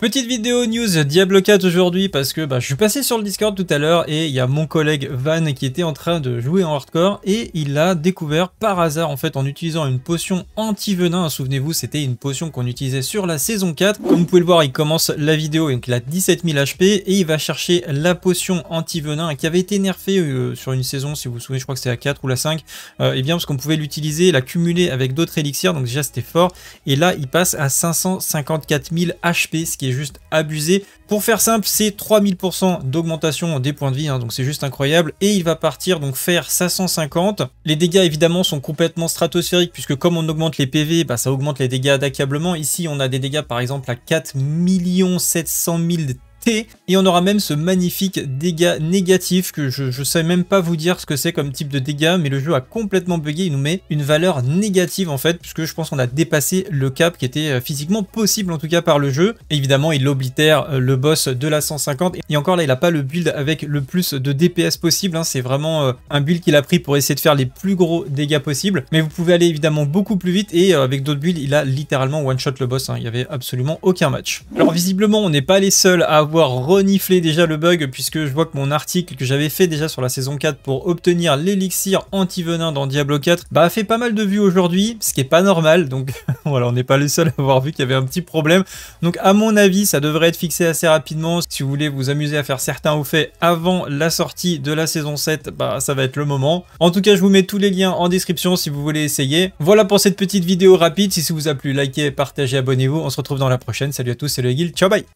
Petite vidéo news Diablo 4 aujourd'hui parce que bah, je suis passé sur le Discord tout à l'heure et il y a mon collègue Van qui était en train de jouer en hardcore et il a découvert par hasard en fait en utilisant une potion anti-venin, souvenez-vous c'était une potion qu'on utilisait sur la saison 4, comme vous pouvez le voir il commence la vidéo donc il a 17 000 HP et il va chercher la potion anti-venin qui avait été nerfée euh, sur une saison si vous vous souvenez je crois que c'est la 4 ou la 5, et euh, eh bien parce qu'on pouvait l'utiliser, la cumuler avec d'autres élixirs donc déjà c'était fort et là il passe à 554 000 HP ce qui est juste abusé. Pour faire simple, c'est 3000% d'augmentation des points de vie, hein, donc c'est juste incroyable. Et il va partir donc faire 550. Les dégâts évidemment sont complètement stratosphériques puisque comme on augmente les PV, bah, ça augmente les dégâts d'accablement. Ici on a des dégâts par exemple à 4 700 000 et on aura même ce magnifique dégât négatif que je ne sais même pas vous dire ce que c'est comme type de dégât, mais le jeu a complètement bugué. Il nous met une valeur négative en fait, puisque je pense qu'on a dépassé le cap qui était euh, physiquement possible en tout cas par le jeu. évidemment, il oblitère euh, le boss de la 150. Et encore là, il n'a pas le build avec le plus de DPS possible. Hein. C'est vraiment euh, un build qu'il a pris pour essayer de faire les plus gros dégâts possibles. Mais vous pouvez aller évidemment beaucoup plus vite et avec d'autres builds, il a littéralement one-shot le boss. Hein. Il n'y avait absolument aucun match. Alors visiblement, on n'est pas les seuls à avoir renifler déjà le bug puisque je vois que mon article que j'avais fait déjà sur la saison 4 pour obtenir l'élixir anti-venin dans Diablo 4 bah, a fait pas mal de vues aujourd'hui, ce qui est pas normal. Donc voilà, on n'est pas les seuls à avoir vu qu'il y avait un petit problème. Donc à mon avis, ça devrait être fixé assez rapidement. Si vous voulez vous amuser à faire certains ou fait avant la sortie de la saison 7, bah ça va être le moment. En tout cas, je vous mets tous les liens en description si vous voulez essayer. Voilà pour cette petite vidéo rapide. Si ça vous a plu, likez, partagez, abonnez-vous. On se retrouve dans la prochaine. Salut à tous, c'est le Guild. Ciao, bye